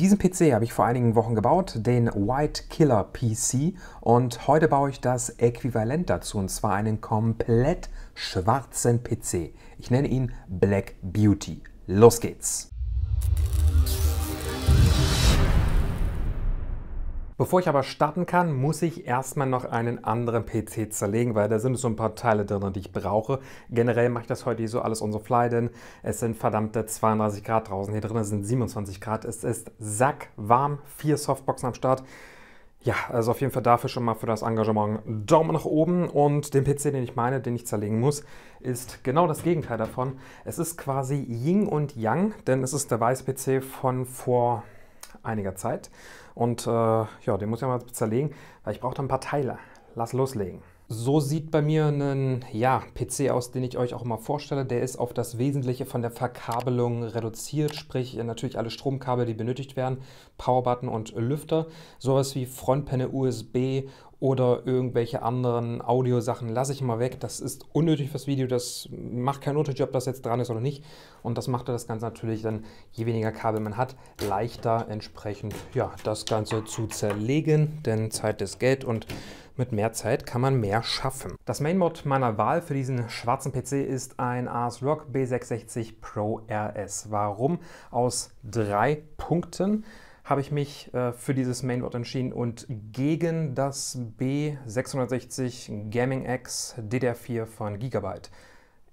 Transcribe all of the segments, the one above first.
Diesen PC habe ich vor einigen Wochen gebaut, den White Killer PC und heute baue ich das Äquivalent dazu und zwar einen komplett schwarzen PC. Ich nenne ihn Black Beauty. Los geht's! Bevor ich aber starten kann, muss ich erstmal noch einen anderen PC zerlegen, weil da sind so ein paar Teile drin, die ich brauche. Generell mache ich das heute so alles on the fly, denn es sind verdammte 32 Grad draußen. Hier drin sind 27 Grad. Es ist sackwarm. Vier Softboxen am Start. Ja, also auf jeden Fall dafür schon mal für das Engagement Daumen nach oben. Und den PC, den ich meine, den ich zerlegen muss, ist genau das Gegenteil davon. Es ist quasi Ying und Yang, denn es ist der weiße PC von vor einiger Zeit. Und äh, ja, den muss ich mal zerlegen, weil ich brauche da ein paar Teile. Lass loslegen. So sieht bei mir ein ja, PC aus, den ich euch auch immer vorstelle. Der ist auf das Wesentliche von der Verkabelung reduziert, sprich natürlich alle Stromkabel, die benötigt werden, Powerbutton und Lüfter, sowas wie Frontpanel USB oder irgendwelche anderen Audiosachen lasse ich mal weg. Das ist unnötig fürs Video, das macht keinen Unterschied, ob das jetzt dran ist oder nicht. Und das macht das Ganze natürlich dann, je weniger Kabel man hat, leichter entsprechend ja, das Ganze zu zerlegen, denn Zeit ist Geld und mit mehr Zeit kann man mehr schaffen. Das Mainboard meiner Wahl für diesen schwarzen PC ist ein AS Rock B660 Pro RS. Warum? Aus drei Punkten habe ich mich äh, für dieses Mainboard entschieden und gegen das B660 Gaming X DDR4 von Gigabyte.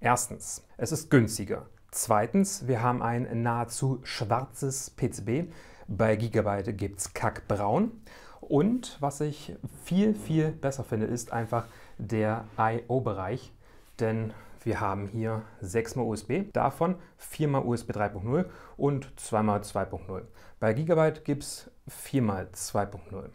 Erstens, es ist günstiger. Zweitens, wir haben ein nahezu schwarzes PCB. Bei Gigabyte gibt es kackbraun. Und was ich viel, viel besser finde, ist einfach der I.O.-Bereich. Denn wir haben hier 6x USB, davon 4x USB 3.0 und 2x 2.0. Bei Gigabyte gibt es 4x 2.0.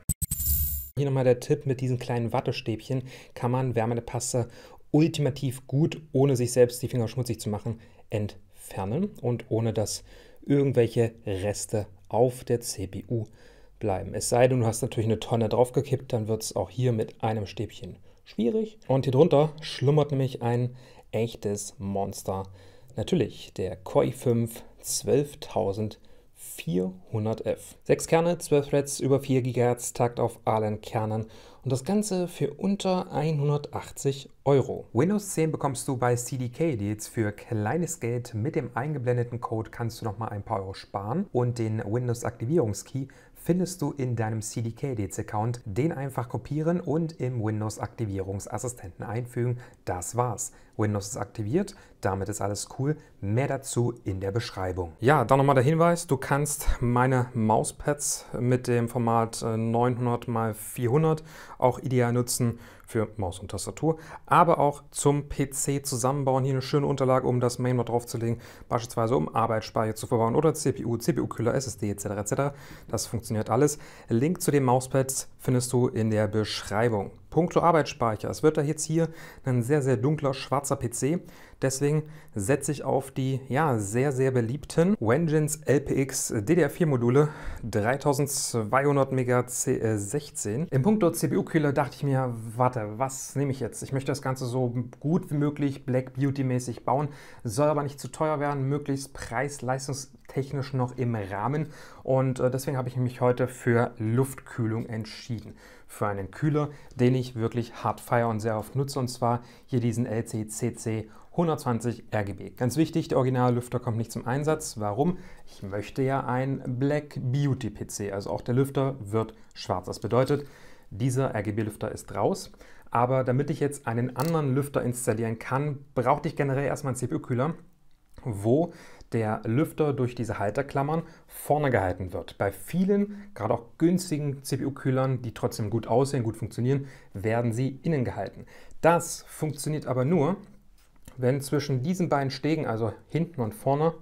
Hier nochmal der Tipp, mit diesen kleinen Wattestäbchen kann man wärmende Paste ultimativ gut, ohne sich selbst die Finger schmutzig zu machen, entfernen und ohne dass irgendwelche Reste auf der CPU bleiben. Es sei denn, du hast natürlich eine Tonne draufgekippt, dann wird es auch hier mit einem Stäbchen schwierig. Und hier drunter schlummert nämlich ein echtes Monster. Natürlich der Koi 5 12400F. Sechs Kerne, 12 Threads, über 4 GHz, Takt auf allen Kernen und das Ganze für unter 180 Euro. Windows 10 bekommst du bei CDK Deals für kleines Geld. Mit dem eingeblendeten Code kannst du nochmal ein paar Euro sparen und den Windows Aktivierungskey findest du in deinem CDK-Dez-Account. Den einfach kopieren und im Windows-Aktivierungsassistenten einfügen. Das war's. Windows ist aktiviert, damit ist alles cool. Mehr dazu in der Beschreibung. Ja, dann nochmal der Hinweis, du kannst meine Mauspads mit dem Format 900 x 400 auch ideal nutzen für Maus und Tastatur, aber auch zum PC zusammenbauen. Hier eine schöne Unterlage, um das Mainboard draufzulegen, beispielsweise um Arbeitsspeicher zu verbauen oder CPU, CPU-Kühler, SSD etc. etc. Das funktioniert alles. Link zu den Mauspads findest du in der Beschreibung. Punkto Arbeitsspeicher. Es wird da jetzt hier ein sehr, sehr dunkler schwarzer PC. Deswegen setze ich auf die ja, sehr, sehr beliebten Wenjins LPX DDR4-Module 3200 Mega MHz16. Im Punkt dort CPU-Kühler dachte ich mir, warte, was nehme ich jetzt? Ich möchte das Ganze so gut wie möglich Black Beauty-mäßig bauen, soll aber nicht zu teuer werden, möglichst preis-leistungstechnisch noch im Rahmen. Und äh, deswegen habe ich mich heute für Luftkühlung entschieden für einen Kühler, den ich wirklich hart feiere und sehr oft nutze, und zwar hier diesen LCCC 120 RGB. Ganz wichtig, der originale Lüfter kommt nicht zum Einsatz. Warum? Ich möchte ja ein Black Beauty PC, also auch der Lüfter wird schwarz. Das bedeutet, dieser RGB-Lüfter ist raus. Aber damit ich jetzt einen anderen Lüfter installieren kann, brauchte ich generell erstmal einen CPU-Kühler, wo der Lüfter durch diese Halterklammern vorne gehalten wird. Bei vielen, gerade auch günstigen CPU-Kühlern, die trotzdem gut aussehen, gut funktionieren, werden sie innen gehalten. Das funktioniert aber nur, wenn zwischen diesen beiden Stegen, also hinten und vorne,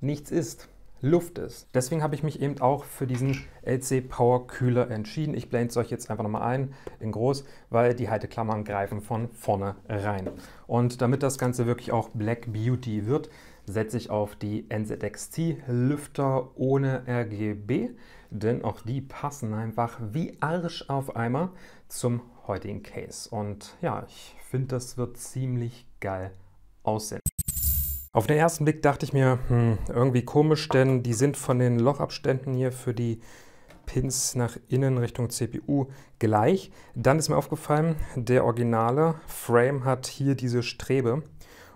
nichts ist, Luft ist. Deswegen habe ich mich eben auch für diesen LC Power Kühler entschieden. Ich blende es euch jetzt einfach nochmal ein in groß, weil die Halteklammern greifen von vorne rein. Und damit das Ganze wirklich auch Black Beauty wird, setze ich auf die NZXT Lüfter ohne RGB, denn auch die passen einfach wie Arsch auf Eimer zum heutigen Case. Und ja, ich finde, das wird ziemlich geil aussetzen. Auf den ersten Blick dachte ich mir, hm, irgendwie komisch, denn die sind von den Lochabständen hier für die Pins nach innen Richtung CPU gleich. Dann ist mir aufgefallen, der originale Frame hat hier diese Strebe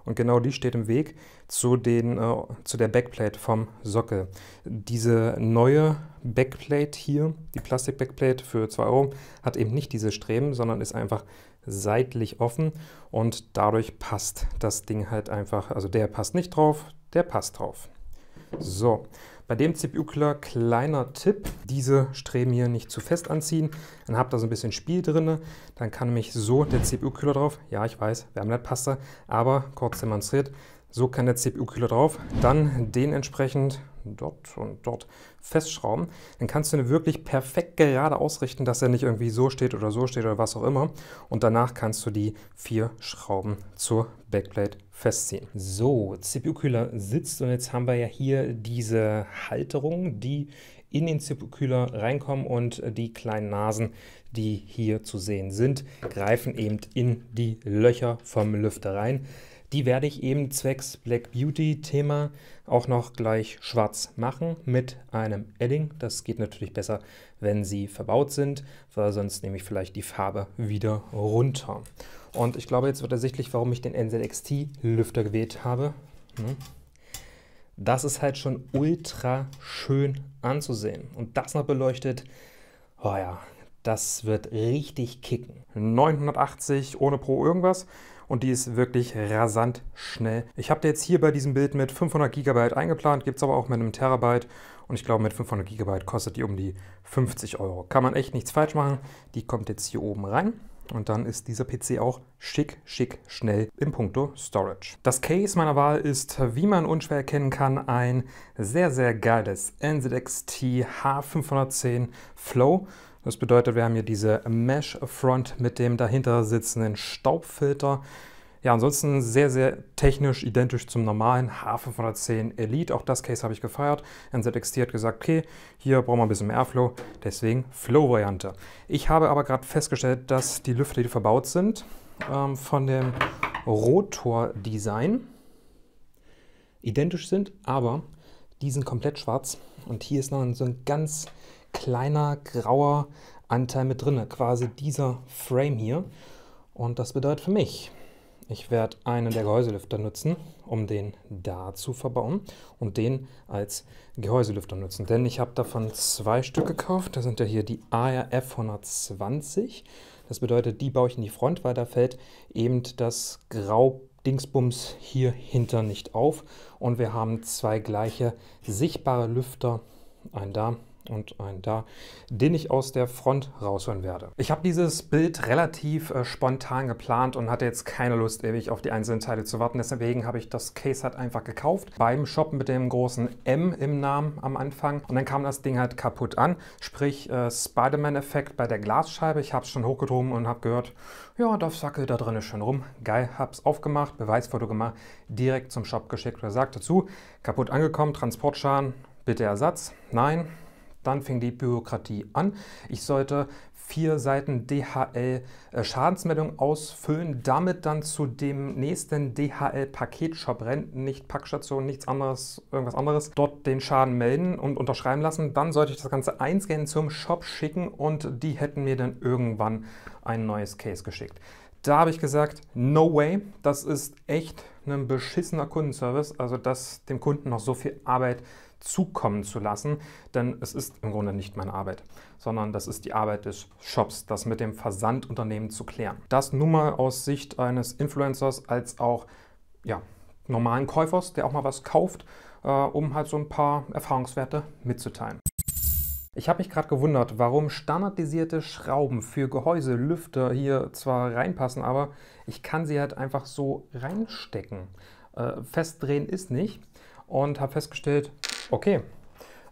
und genau die steht im Weg zu, den, äh, zu der Backplate vom Sockel. Diese neue Backplate hier, die Plastik-Backplate für 2 Euro, hat eben nicht diese Streben, sondern ist einfach seitlich offen und dadurch passt das Ding halt einfach, also der passt nicht drauf, der passt drauf. So, bei dem CPU-Killer kleiner Tipp, diese Streben hier nicht zu fest anziehen, dann habt ihr so ein bisschen Spiel drin, dann kann nämlich so der CPU-Killer drauf, ja ich weiß, Wärmeleitpasta, aber kurz demonstriert, so kann der CPU-Kühler drauf. Dann den entsprechend dort und dort festschrauben. Dann kannst du ihn wirklich perfekt gerade ausrichten, dass er nicht irgendwie so steht oder so steht oder was auch immer. Und danach kannst du die vier Schrauben zur Backplate festziehen. So, CPU-Kühler sitzt und jetzt haben wir ja hier diese Halterung, die in den CPU-Kühler reinkommen und die kleinen Nasen, die hier zu sehen sind, greifen eben in die Löcher vom Lüfter rein. Die werde ich eben zwecks Black Beauty Thema auch noch gleich schwarz machen mit einem Edding. Das geht natürlich besser, wenn sie verbaut sind, weil sonst nehme ich vielleicht die Farbe wieder runter. Und ich glaube, jetzt wird ersichtlich, warum ich den NZXT-Lüfter gewählt habe. Hm. Das ist halt schon ultra schön anzusehen. Und das noch beleuchtet, oh ja, das wird richtig kicken. 980 ohne Pro irgendwas und die ist wirklich rasant schnell. Ich habe jetzt hier bei diesem Bild mit 500 GB eingeplant, gibt es aber auch mit einem Terabyte und ich glaube mit 500 GB kostet die um die 50 Euro. Kann man echt nichts falsch machen, die kommt jetzt hier oben rein. Und dann ist dieser PC auch schick, schick, schnell im Punkto Storage. Das Case meiner Wahl ist, wie man unschwer erkennen kann, ein sehr, sehr geiles NZXT H510 Flow. Das bedeutet, wir haben hier diese Mesh-Front mit dem dahinter sitzenden Staubfilter. Ja, ansonsten sehr, sehr technisch identisch zum normalen H510 Elite. Auch das Case habe ich gefeiert. NZXT hat gesagt, okay, hier brauchen wir ein bisschen mehr Flow, deswegen Flow-Variante. Ich habe aber gerade festgestellt, dass die Lüfter, die verbaut sind, ähm, von dem Rotor-Design identisch sind, aber die sind komplett schwarz. Und hier ist noch so ein ganz kleiner grauer Anteil mit drin, quasi dieser Frame hier. Und das bedeutet für mich, ich werde einen der Gehäuselüfter nutzen, um den da zu verbauen und den als Gehäuselüfter nutzen. Denn ich habe davon zwei Stück gekauft. Das sind ja hier die ARF 120. Das bedeutet, die baue ich in die Front, weil da fällt eben das Grau Dingsbums hier hinter nicht auf. Und wir haben zwei gleiche sichtbare Lüfter, einen da und einen da, den ich aus der Front rausholen werde. Ich habe dieses Bild relativ äh, spontan geplant und hatte jetzt keine Lust, ewig auf die einzelnen Teile zu warten. Deswegen habe ich das Case halt einfach gekauft beim Shop mit dem großen M im Namen am Anfang. Und dann kam das Ding halt kaputt an, sprich äh, Spider-Man-Effekt bei der Glasscheibe. Ich habe es schon hochgedrungen und habe gehört, ja, das Sackel da drin ist schon rum. Geil, habe es aufgemacht, Beweisfoto gemacht, direkt zum Shop geschickt. Er sagt dazu, kaputt angekommen, Transportschaden, bitte Ersatz. Nein, dann fing die Bürokratie an. Ich sollte vier Seiten DHL-Schadensmeldung äh, ausfüllen, damit dann zu dem nächsten DHL-Paketshop rennen, nicht Packstation, nichts anderes, irgendwas anderes, dort den Schaden melden und unterschreiben lassen. Dann sollte ich das Ganze einscannen, zum Shop schicken und die hätten mir dann irgendwann ein neues Case geschickt. Da habe ich gesagt, no way, das ist echt ein beschissener Kundenservice, also dass dem Kunden noch so viel Arbeit zukommen zu lassen, denn es ist im Grunde nicht meine Arbeit, sondern das ist die Arbeit des Shops, das mit dem Versandunternehmen zu klären. Das nun mal aus Sicht eines Influencers als auch ja, normalen Käufers, der auch mal was kauft, äh, um halt so ein paar Erfahrungswerte mitzuteilen. Ich habe mich gerade gewundert, warum standardisierte Schrauben für Gehäuse, Lüfter hier zwar reinpassen, aber ich kann sie halt einfach so reinstecken. Äh, festdrehen ist nicht und habe festgestellt, Okay.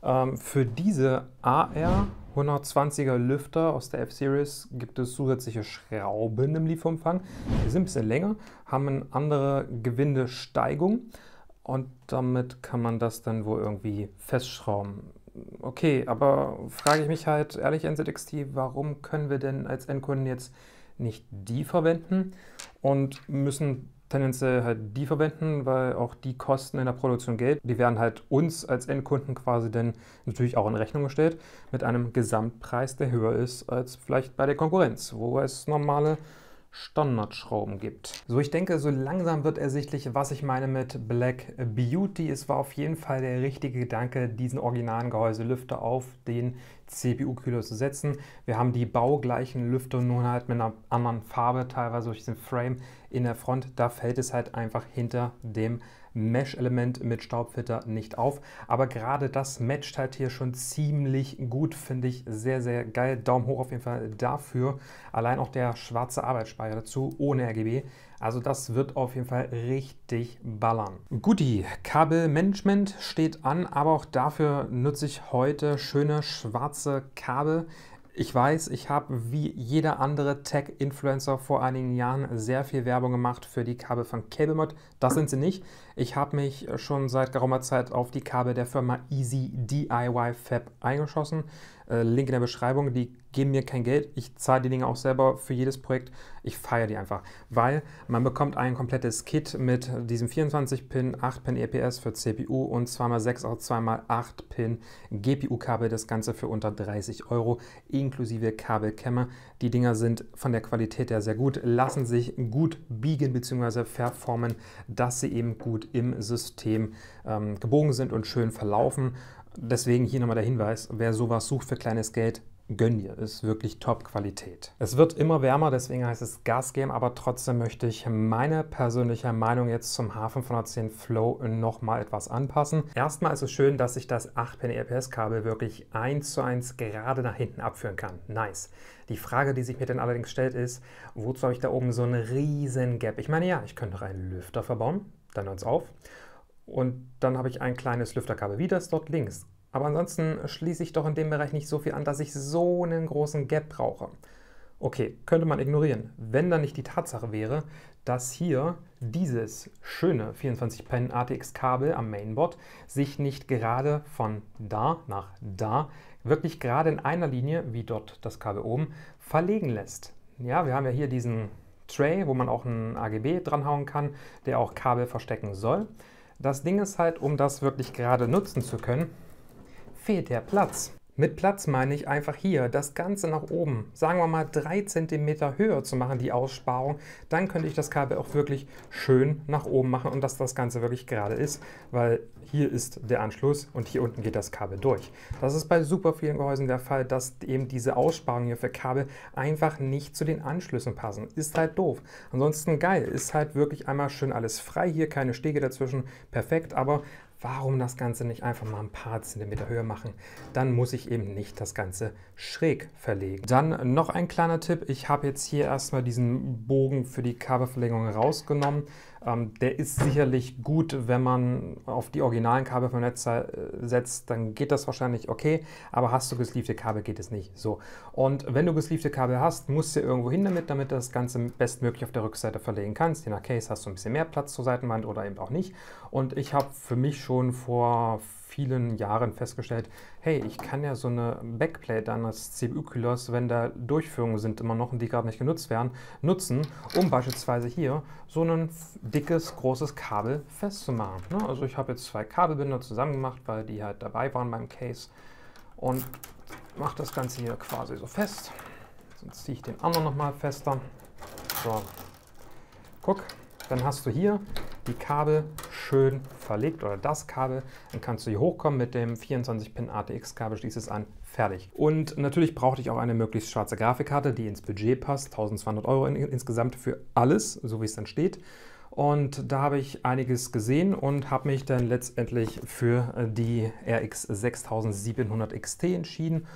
Ähm, für diese AR 120er Lüfter aus der F-Series gibt es zusätzliche Schrauben im Lieferumfang. Die sind ein bisschen länger, haben eine andere Gewindesteigung und damit kann man das dann wohl irgendwie festschrauben. Okay, aber frage ich mich halt ehrlich, NZXT, warum können wir denn als Endkunden jetzt nicht die verwenden und müssen tendenziell halt die verwenden, weil auch die kosten in der Produktion Geld. Die werden halt uns als Endkunden quasi dann natürlich auch in Rechnung gestellt mit einem Gesamtpreis, der höher ist als vielleicht bei der Konkurrenz, wo es normale Standardschrauben gibt. So, ich denke, so langsam wird ersichtlich, was ich meine mit Black Beauty. Es war auf jeden Fall der richtige Gedanke, diesen originalen Gehäuselüfter auf den CPU-Kühler zu setzen. Wir haben die baugleichen Lüfter nun halt mit einer anderen Farbe, teilweise durch diesen Frame in der Front. Da fällt es halt einfach hinter dem Mesh-Element mit Staubfilter nicht auf. Aber gerade das matcht halt hier schon ziemlich gut, finde ich sehr, sehr geil. Daumen hoch auf jeden Fall dafür. Allein auch der schwarze Arbeitsspeicher dazu ohne RGB also das wird auf jeden Fall richtig ballern. Guti, Kabelmanagement steht an, aber auch dafür nutze ich heute schöne schwarze Kabel. Ich weiß, ich habe wie jeder andere Tech-Influencer vor einigen Jahren sehr viel Werbung gemacht für die Kabel von CableMod. Das sind sie nicht. Ich habe mich schon seit geraumer Zeit auf die Kabel der Firma Easy DIY Fab eingeschossen. Äh, Link in der Beschreibung. Die geben mir kein Geld. Ich zahle die Dinge auch selber für jedes Projekt. Ich feiere die einfach, weil man bekommt ein komplettes Kit mit diesem 24-Pin, 8-Pin EPS für CPU und 2x6 auch 2x8-Pin GPU-Kabel. Das Ganze für unter 30 Euro inklusive Kabelkämme. Die Dinger sind von der Qualität her sehr gut, lassen sich gut biegen bzw. verformen, dass sie eben gut im System ähm, gebogen sind und schön verlaufen. Deswegen hier nochmal der Hinweis, wer sowas sucht für kleines Geld, gönn dir, ist wirklich Top-Qualität. Es wird immer wärmer, deswegen heißt es Gas geben, aber trotzdem möchte ich meine persönliche Meinung jetzt zum H510 Flow nochmal etwas anpassen. Erstmal ist es schön, dass ich das 8-Pin EPS-Kabel wirklich 1 zu 1 gerade nach hinten abführen kann. Nice. Die Frage, die sich mir dann allerdings stellt, ist, wozu habe ich da oben so einen riesen Gap? Ich meine, ja, ich könnte noch einen Lüfter verbauen, dann hört es auf. Und dann habe ich ein kleines Lüfterkabel. Wie das dort links aber ansonsten schließe ich doch in dem Bereich nicht so viel an, dass ich so einen großen Gap brauche. Okay, könnte man ignorieren, wenn da nicht die Tatsache wäre, dass hier dieses schöne 24-Pen ATX-Kabel am Mainboard sich nicht gerade von da nach da, wirklich gerade in einer Linie, wie dort das Kabel oben, verlegen lässt. Ja, wir haben ja hier diesen Tray, wo man auch einen AGB dranhauen kann, der auch Kabel verstecken soll. Das Ding ist halt, um das wirklich gerade nutzen zu können, fehlt der Platz. Mit Platz meine ich einfach hier das Ganze nach oben, sagen wir mal 3 cm höher zu machen, die Aussparung. Dann könnte ich das Kabel auch wirklich schön nach oben machen und dass das Ganze wirklich gerade ist, weil hier ist der Anschluss und hier unten geht das Kabel durch. Das ist bei super vielen Gehäusen der Fall, dass eben diese Aussparung hier für Kabel einfach nicht zu den Anschlüssen passen. Ist halt doof. Ansonsten geil, ist halt wirklich einmal schön alles frei hier, keine Stege dazwischen, perfekt, aber warum das Ganze nicht einfach mal ein paar Zentimeter höher machen, dann muss ich eben nicht das Ganze schräg verlegen. Dann noch ein kleiner Tipp, ich habe jetzt hier erstmal diesen Bogen für die Kabelverlängerung rausgenommen. Ähm, der ist sicherlich gut, wenn man auf die originalen Kabel vom Netz äh, setzt, dann geht das wahrscheinlich okay, aber hast du gesleevte Kabel, geht es nicht. So. Und wenn du gesleevte Kabel hast, musst du irgendwo hin damit, damit du das Ganze bestmöglich auf der Rückseite verlegen kannst. Je nach Case hast du ein bisschen mehr Platz zur Seitenwand oder eben auch nicht. Und ich habe für mich schon vor vielen Jahren festgestellt, hey, ich kann ja so eine Backplate eines CPU-Kühlers, wenn da Durchführungen sind immer noch und die gerade nicht genutzt werden, nutzen, um beispielsweise hier so ein dickes, großes Kabel festzumachen. Ne? Also ich habe jetzt zwei Kabelbinder zusammen gemacht, weil die halt dabei waren beim Case und mache das Ganze hier quasi so fest. Jetzt ziehe ich den anderen nochmal fester. So, guck, dann hast du hier die Kabel schön verlegt oder das Kabel. Dann kannst du hier hochkommen mit dem 24-Pin ATX-Kabel, schließt es an, fertig. Und natürlich brauchte ich auch eine möglichst schwarze Grafikkarte, die ins Budget passt. 1200 Euro in, insgesamt für alles, so wie es dann steht. Und da habe ich einiges gesehen und habe mich dann letztendlich für äh, die RX 6700 XT entschieden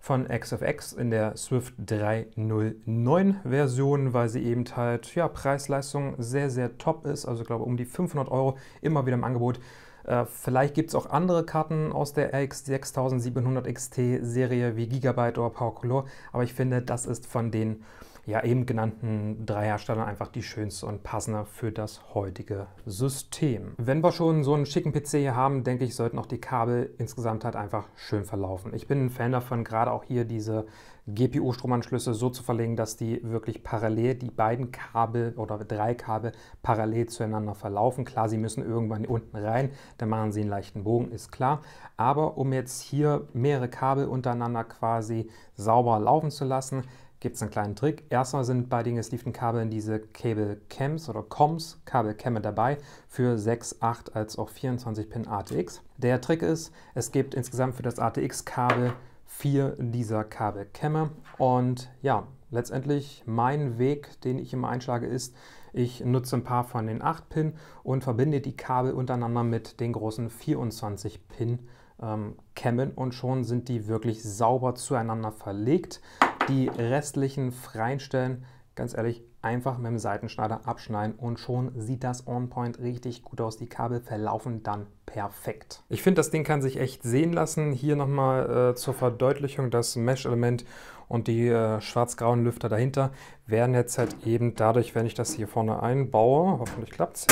von XFX in der Swift 309 Version, weil sie eben halt ja, Preis-Leistung sehr, sehr top ist. Also ich glaube um die 500 Euro immer wieder im Angebot. Äh, vielleicht gibt es auch andere Karten aus der RX 6700 XT Serie wie Gigabyte oder Power Color, aber ich finde, das ist von den ja eben genannten drei Herstellern einfach die schönste und passende für das heutige System. Wenn wir schon so einen schicken PC hier haben, denke ich, sollten auch die Kabel insgesamt halt einfach schön verlaufen. Ich bin ein Fan davon, gerade auch hier diese GPU-Stromanschlüsse so zu verlegen, dass die wirklich parallel, die beiden Kabel oder drei Kabel parallel zueinander verlaufen. Klar, sie müssen irgendwann unten rein, dann machen sie einen leichten Bogen, ist klar. Aber um jetzt hier mehrere Kabel untereinander quasi sauber laufen zu lassen, gibt es einen kleinen Trick. Erstmal sind bei den gesleeften Kabeln diese Cable Cams oder Coms, Kabelkämme dabei für 6, 8 als auch 24 Pin ATX. Der Trick ist, es gibt insgesamt für das ATX-Kabel vier dieser Kabelkämme und ja, letztendlich mein Weg, den ich immer einschlage, ist, ich nutze ein paar von den 8-Pin und verbinde die Kabel untereinander mit den großen 24-Pin-Kämmen ähm, und schon sind die wirklich sauber zueinander verlegt. Die restlichen freien Stellen, ganz ehrlich, einfach mit dem Seitenschneider abschneiden und schon sieht das On-Point richtig gut aus. Die Kabel verlaufen dann perfekt. Ich finde, das Ding kann sich echt sehen lassen. Hier nochmal äh, zur Verdeutlichung, das Mesh-Element und die äh, schwarz-grauen Lüfter dahinter werden jetzt halt eben dadurch, wenn ich das hier vorne einbaue, hoffentlich klappt es,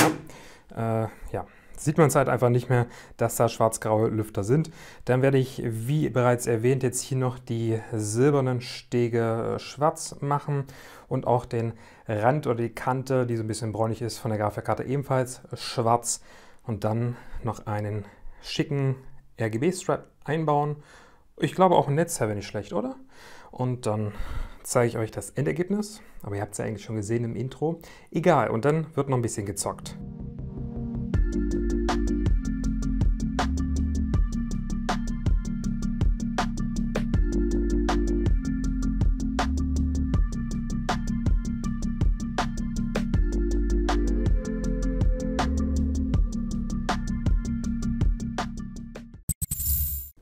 ja, äh, ja sieht man es halt einfach nicht mehr, dass da schwarz-graue Lüfter sind. Dann werde ich, wie bereits erwähnt, jetzt hier noch die silbernen Stege äh, schwarz machen und auch den Rand oder die Kante, die so ein bisschen bräunlich ist, von der Grafikkarte ebenfalls schwarz. Und dann noch einen schicken RGB-Strap einbauen. Ich glaube auch ein Netzteil wäre nicht schlecht, oder? Und dann zeige ich euch das Endergebnis. Aber ihr habt es ja eigentlich schon gesehen im Intro. Egal, und dann wird noch ein bisschen gezockt.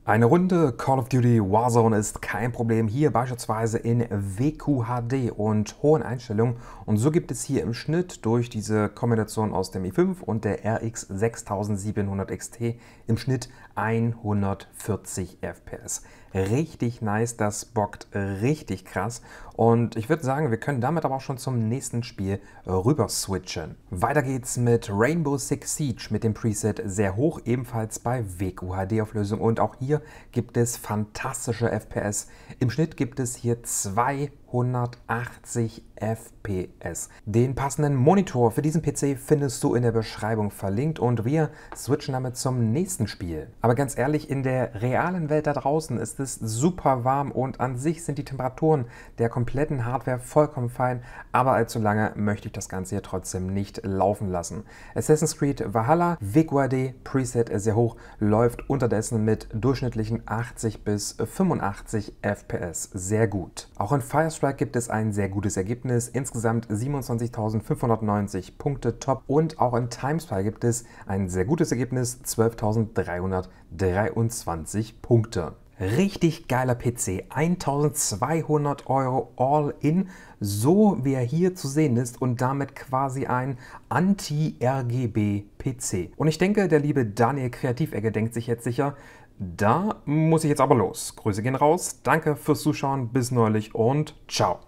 Eine Runde Call of Duty Warzone ist kein Problem, hier beispielsweise in WQHD und hohen Einstellungen. Und so gibt es hier im Schnitt durch diese Kombination aus dem i5 und der RX 6700 XT im Schnitt 140 FPS richtig nice, das bockt richtig krass. Und ich würde sagen, wir können damit aber auch schon zum nächsten Spiel rüber switchen. Weiter geht's mit Rainbow Six Siege mit dem Preset sehr hoch, ebenfalls bei WQHD-Auflösung. Und auch hier gibt es fantastische FPS. Im Schnitt gibt es hier zwei 180 FPS. Den passenden Monitor für diesen PC findest du in der Beschreibung verlinkt und wir switchen damit zum nächsten Spiel. Aber ganz ehrlich, in der realen Welt da draußen ist es super warm und an sich sind die Temperaturen der kompletten Hardware vollkommen fein, aber allzu lange möchte ich das Ganze hier trotzdem nicht laufen lassen. Assassin's Creed Valhalla, WQAD, Preset sehr hoch, läuft unterdessen mit durchschnittlichen 80 bis 85 FPS sehr gut. Auch in Firestorm Braunschweig gibt es ein sehr gutes Ergebnis, insgesamt 27.590 Punkte top und auch in Timespy gibt es ein sehr gutes Ergebnis, 12.323 Punkte. Richtig geiler PC, 1200 Euro all in, so wie er hier zu sehen ist und damit quasi ein Anti-RGB-PC. Und ich denke, der liebe Daniel Kreativecke denkt sich jetzt sicher, da muss ich jetzt aber los. Grüße gehen raus, danke fürs Zuschauen, bis neulich und ciao.